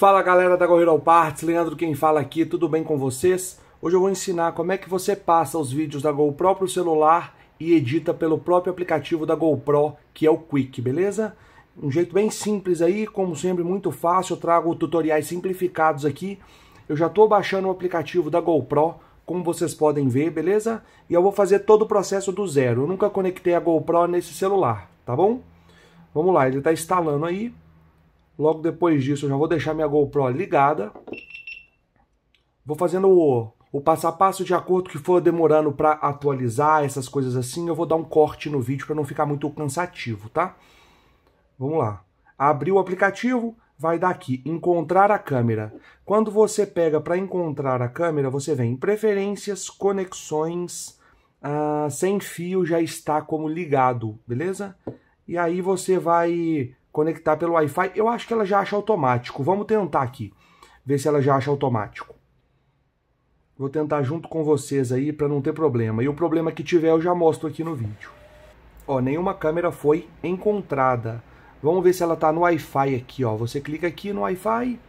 Fala galera da Gorreiro Parts, Leandro quem fala aqui, tudo bem com vocês? Hoje eu vou ensinar como é que você passa os vídeos da GoPro para o celular e edita pelo próprio aplicativo da GoPro, que é o Quick, beleza? Um jeito bem simples aí, como sempre muito fácil, eu trago tutoriais simplificados aqui. Eu já estou baixando o aplicativo da GoPro, como vocês podem ver, beleza? E eu vou fazer todo o processo do zero, eu nunca conectei a GoPro nesse celular, tá bom? Vamos lá, ele está instalando aí. Logo depois disso, eu já vou deixar minha GoPro ligada. Vou fazendo o, o passo a passo de acordo que for demorando para atualizar essas coisas assim. Eu vou dar um corte no vídeo para não ficar muito cansativo, tá? Vamos lá. Abriu o aplicativo, vai dar aqui, encontrar a câmera. Quando você pega para encontrar a câmera, você vem em preferências, conexões, ah, sem fio já está como ligado, beleza? E aí você vai conectar pelo Wi-Fi. Eu acho que ela já acha automático. Vamos tentar aqui, ver se ela já acha automático. Vou tentar junto com vocês aí para não ter problema. E o problema que tiver eu já mostro aqui no vídeo. Ó, nenhuma câmera foi encontrada. Vamos ver se ela tá no Wi-Fi aqui, ó. Você clica aqui no Wi-Fi.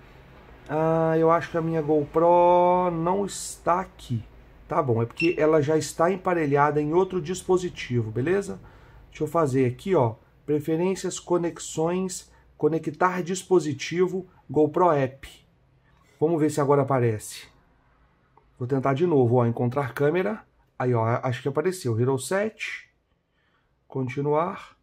Ah, eu acho que a minha GoPro não está aqui. Tá bom, é porque ela já está emparelhada em outro dispositivo, beleza? Deixa eu fazer aqui, ó preferências, conexões, conectar dispositivo, GoPro App. Vamos ver se agora aparece. Vou tentar de novo, ó, encontrar câmera. Aí, ó, acho que apareceu. Hero 7. Continuar.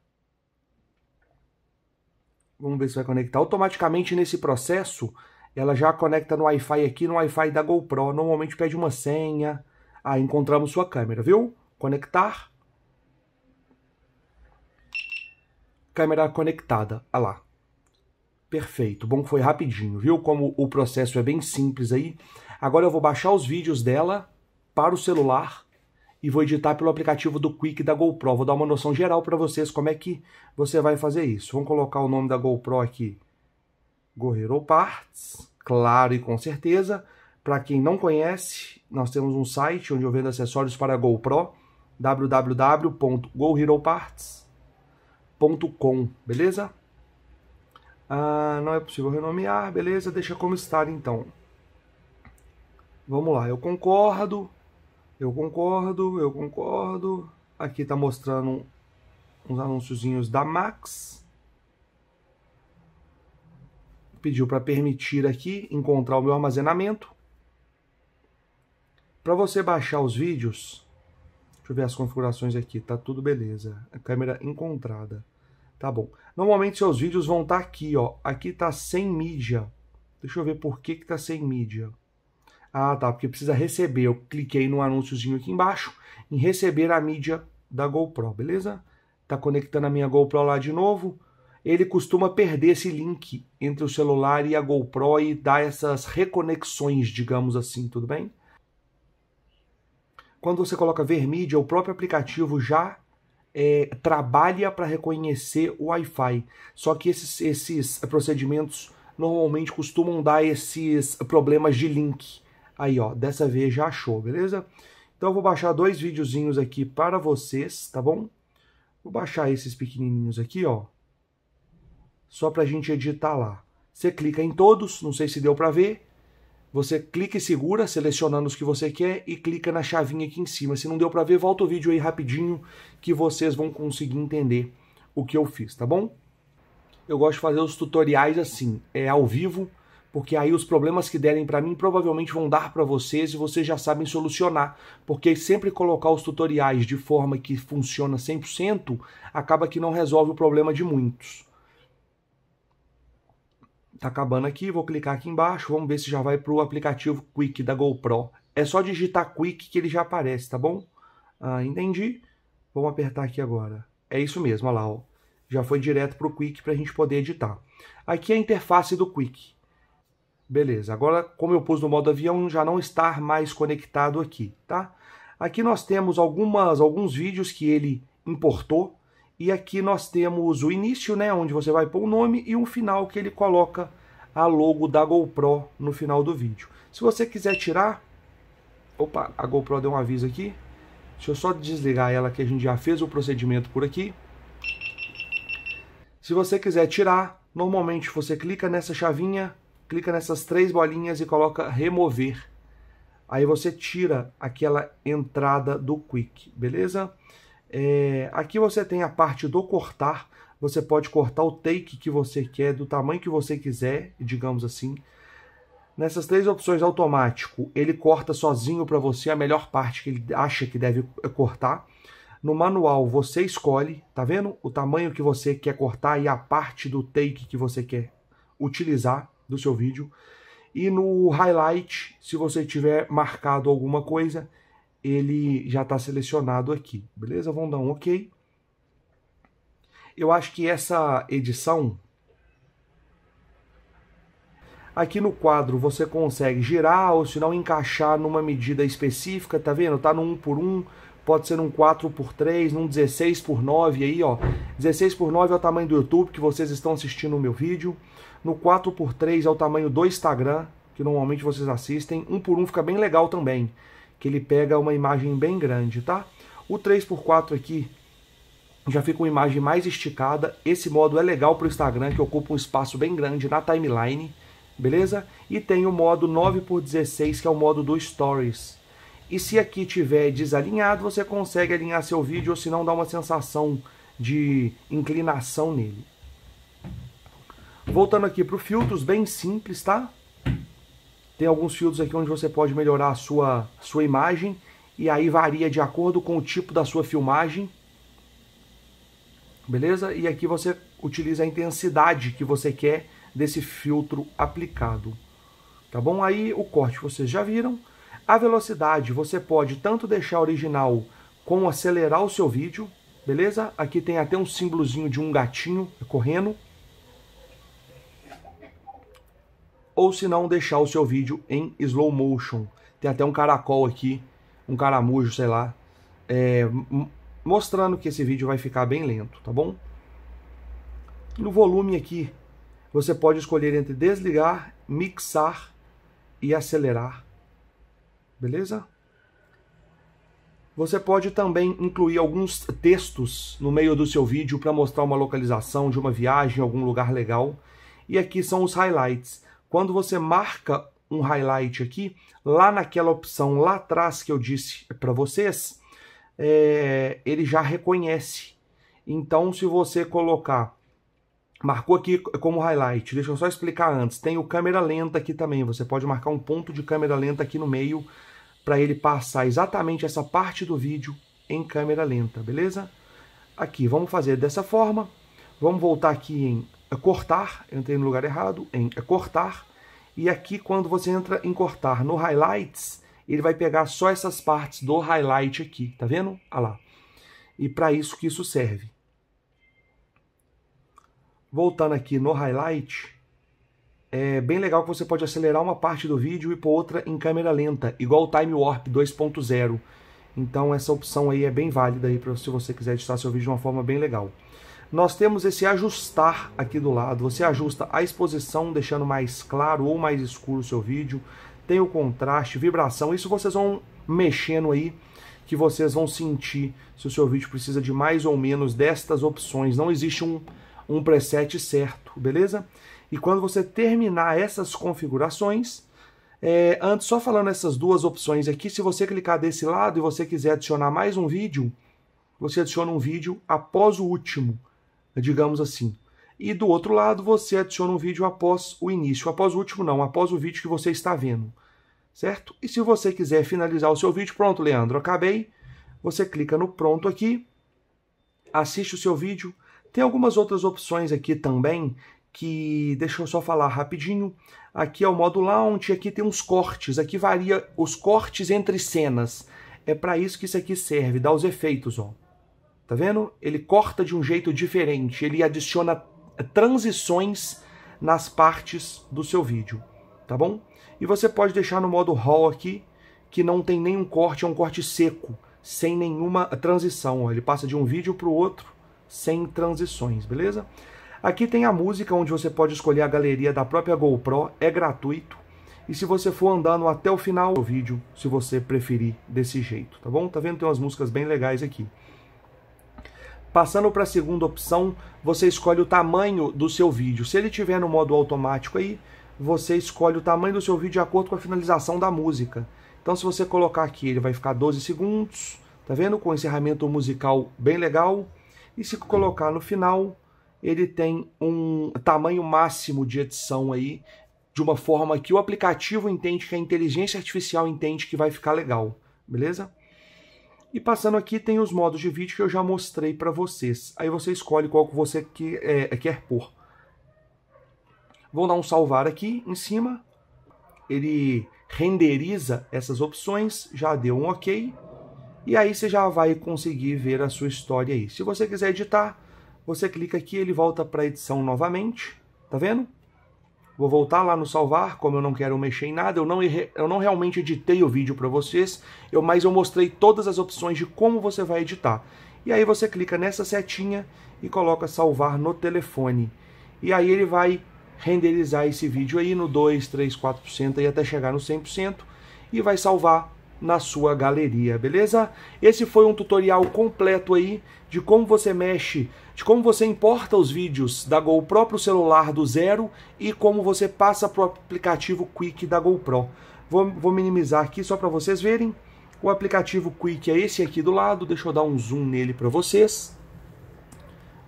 Vamos ver se vai conectar. Automaticamente nesse processo, ela já conecta no Wi-Fi aqui, no Wi-Fi da GoPro. Normalmente pede uma senha. Ah, encontramos sua câmera, viu? Conectar. câmera conectada. Olha lá. Perfeito. Bom foi rapidinho, viu? Como o processo é bem simples aí. Agora eu vou baixar os vídeos dela para o celular e vou editar pelo aplicativo do Quick da GoPro. Vou dar uma noção geral para vocês como é que você vai fazer isso. Vamos colocar o nome da GoPro aqui. Gorrero Parts, claro e com certeza. Para quem não conhece, nós temos um site onde eu vendo acessórios para a GoPro, www.goheroparts.com com beleza? Ah, não é possível renomear, beleza? Deixa como está então. Vamos lá, eu concordo, eu concordo, eu concordo. Aqui está mostrando uns anúnciozinhos da Max. Pediu para permitir aqui encontrar o meu armazenamento. Para você baixar os vídeos, Deixa eu ver as configurações aqui, tá tudo beleza. A câmera encontrada. Tá bom. Normalmente seus vídeos vão estar tá aqui, ó. Aqui tá sem mídia. Deixa eu ver por que que tá sem mídia. Ah, tá, porque precisa receber. Eu cliquei no anúnciozinho aqui embaixo em receber a mídia da GoPro, beleza? Tá conectando a minha GoPro lá de novo. Ele costuma perder esse link entre o celular e a GoPro e dar essas reconexões, digamos assim, tudo bem? quando você coloca Vermídia, é o próprio aplicativo já é, trabalha para reconhecer o Wi-Fi. Só que esses, esses procedimentos normalmente costumam dar esses problemas de link. Aí, ó, dessa vez já achou, beleza? Então eu vou baixar dois videozinhos aqui para vocês, tá bom? Vou baixar esses pequenininhos aqui, ó. Só para a gente editar lá. Você clica em todos, não sei se deu para ver. Você clica e segura, selecionando os que você quer e clica na chavinha aqui em cima. Se não deu para ver, volta o vídeo aí rapidinho que vocês vão conseguir entender o que eu fiz, tá bom? Eu gosto de fazer os tutoriais assim, é ao vivo, porque aí os problemas que derem para mim provavelmente vão dar para vocês e vocês já sabem solucionar, porque sempre colocar os tutoriais de forma que funciona 100% acaba que não resolve o problema de muitos. Tá acabando aqui, vou clicar aqui embaixo, vamos ver se já vai para o aplicativo Quick da GoPro. É só digitar Quick que ele já aparece, tá bom? Ah, entendi. Vamos apertar aqui agora. É isso mesmo, olha lá, ó. Já foi direto para o Quick para a gente poder editar. Aqui é a interface do Quick. Beleza, agora como eu pus no modo avião, já não está mais conectado aqui, tá? Aqui nós temos algumas, alguns vídeos que ele importou, e aqui nós temos o início, né, onde você vai pôr o nome, e um final que ele coloca a logo da GoPro no final do vídeo. Se você quiser tirar... Opa, a GoPro deu um aviso aqui. Deixa eu só desligar ela que a gente já fez o procedimento por aqui. Se você quiser tirar, normalmente você clica nessa chavinha, clica nessas três bolinhas e coloca remover. Aí você tira aquela entrada do Quick, beleza? É, aqui você tem a parte do cortar, você pode cortar o take que você quer, do tamanho que você quiser, digamos assim. Nessas três opções automático, ele corta sozinho para você é a melhor parte que ele acha que deve eh, cortar. No manual você escolhe, tá vendo? O tamanho que você quer cortar e a parte do take que você quer utilizar do seu vídeo. E no highlight, se você tiver marcado alguma coisa, ele já está selecionado aqui, beleza? Vamos dar um OK. Eu acho que essa edição, aqui no quadro você consegue girar ou se não encaixar numa medida específica, tá vendo? Tá no 1 por 1 pode ser num 4 por 3 num 16 por 9 aí, ó. 16 por 9 é o tamanho do YouTube que vocês estão assistindo o meu vídeo. No 4 por 3 é o tamanho do Instagram, que normalmente vocês assistem. 1 por 1 fica bem legal também que ele pega uma imagem bem grande, tá? O 3x4 aqui já fica uma imagem mais esticada. Esse modo é legal para o Instagram, que ocupa um espaço bem grande na timeline, beleza? E tem o modo 9x16, que é o modo do Stories. E se aqui tiver desalinhado, você consegue alinhar seu vídeo, ou se não, dá uma sensação de inclinação nele. Voltando aqui para o filtros, bem simples, tá? Tem alguns filtros aqui onde você pode melhorar a sua, sua imagem e aí varia de acordo com o tipo da sua filmagem. Beleza? E aqui você utiliza a intensidade que você quer desse filtro aplicado. Tá bom? Aí o corte vocês já viram. A velocidade você pode tanto deixar original como acelerar o seu vídeo, beleza? Aqui tem até um símbolozinho de um gatinho correndo. ou se não deixar o seu vídeo em slow motion. Tem até um caracol aqui, um caramujo, sei lá, é, mostrando que esse vídeo vai ficar bem lento, tá bom? No volume aqui, você pode escolher entre desligar, mixar e acelerar, beleza? Você pode também incluir alguns textos no meio do seu vídeo para mostrar uma localização de uma viagem, algum lugar legal. E aqui são os highlights. Quando você marca um highlight aqui, lá naquela opção lá atrás que eu disse para vocês, é, ele já reconhece. Então, se você colocar, marcou aqui como highlight, deixa eu só explicar antes, tem o câmera lenta aqui também, você pode marcar um ponto de câmera lenta aqui no meio para ele passar exatamente essa parte do vídeo em câmera lenta, beleza? Aqui, vamos fazer dessa forma, vamos voltar aqui em é cortar, entrei no lugar errado, em é cortar, e aqui quando você entra em cortar no highlights, ele vai pegar só essas partes do highlight aqui, tá vendo? Olha lá. E para isso que isso serve. Voltando aqui no highlight, é bem legal que você pode acelerar uma parte do vídeo e pôr outra em câmera lenta, igual o Time Warp 2.0. Então essa opção aí é bem válida aí pra, se você quiser editar seu vídeo de uma forma bem legal nós temos esse ajustar aqui do lado. Você ajusta a exposição, deixando mais claro ou mais escuro o seu vídeo. Tem o contraste, vibração. Isso vocês vão mexendo aí, que vocês vão sentir se o seu vídeo precisa de mais ou menos destas opções. Não existe um, um preset certo, beleza? E quando você terminar essas configurações, é, antes, só falando essas duas opções aqui, se você clicar desse lado e você quiser adicionar mais um vídeo, você adiciona um vídeo após o último digamos assim. E do outro lado, você adiciona um vídeo após o início, após o último não, após o vídeo que você está vendo, certo? E se você quiser finalizar o seu vídeo, pronto, Leandro, acabei. Você clica no pronto aqui, assiste o seu vídeo. Tem algumas outras opções aqui também que deixa eu só falar rapidinho. Aqui é o modo launch, aqui tem uns cortes, aqui varia os cortes entre cenas. É para isso que isso aqui serve, dá os efeitos, ó. Tá vendo? Ele corta de um jeito diferente, ele adiciona transições nas partes do seu vídeo, tá bom? E você pode deixar no modo RAW aqui, que não tem nenhum corte, é um corte seco, sem nenhuma transição. Ele passa de um vídeo para o outro sem transições, beleza? Aqui tem a música, onde você pode escolher a galeria da própria GoPro, é gratuito. E se você for andando até o final do vídeo, se você preferir desse jeito, tá bom? Tá vendo? Tem umas músicas bem legais aqui. Passando para a segunda opção, você escolhe o tamanho do seu vídeo. Se ele tiver no modo automático aí, você escolhe o tamanho do seu vídeo de acordo com a finalização da música. Então se você colocar aqui, ele vai ficar 12 segundos, tá vendo? Com encerramento musical bem legal. E se colocar no final, ele tem um tamanho máximo de edição aí, de uma forma que o aplicativo entende, que a inteligência artificial entende que vai ficar legal, beleza? E passando aqui tem os modos de vídeo que eu já mostrei para vocês. Aí você escolhe qual que você que, é, quer pôr. Vou dar um salvar aqui em cima. Ele renderiza essas opções, já deu um ok. E aí você já vai conseguir ver a sua história aí. Se você quiser editar, você clica aqui, ele volta para edição novamente. Tá vendo? Vou voltar lá no salvar, como eu não quero mexer em nada, eu não, eu não realmente editei o vídeo para vocês, eu, mas eu mostrei todas as opções de como você vai editar. E aí você clica nessa setinha e coloca salvar no telefone. E aí ele vai renderizar esse vídeo aí no 2, 3, 4% e até chegar no 100% e vai salvar na sua galeria, beleza? Esse foi um tutorial completo aí de como você mexe, de como você importa os vídeos da GoPro para o celular do zero e como você passa para o aplicativo Quick da GoPro. Vou, vou minimizar aqui só para vocês verem. O aplicativo Quick é esse aqui do lado, deixa eu dar um zoom nele para vocês.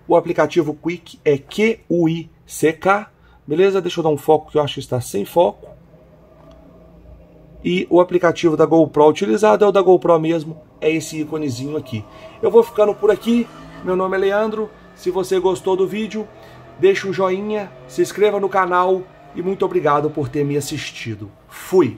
O aplicativo Quick é Q-U-I-C-K, beleza? Deixa eu dar um foco que eu acho que está sem foco e o aplicativo da GoPro utilizado é o da GoPro mesmo, é esse íconezinho aqui. Eu vou ficando por aqui, meu nome é Leandro, se você gostou do vídeo, deixa um joinha, se inscreva no canal e muito obrigado por ter me assistido. Fui!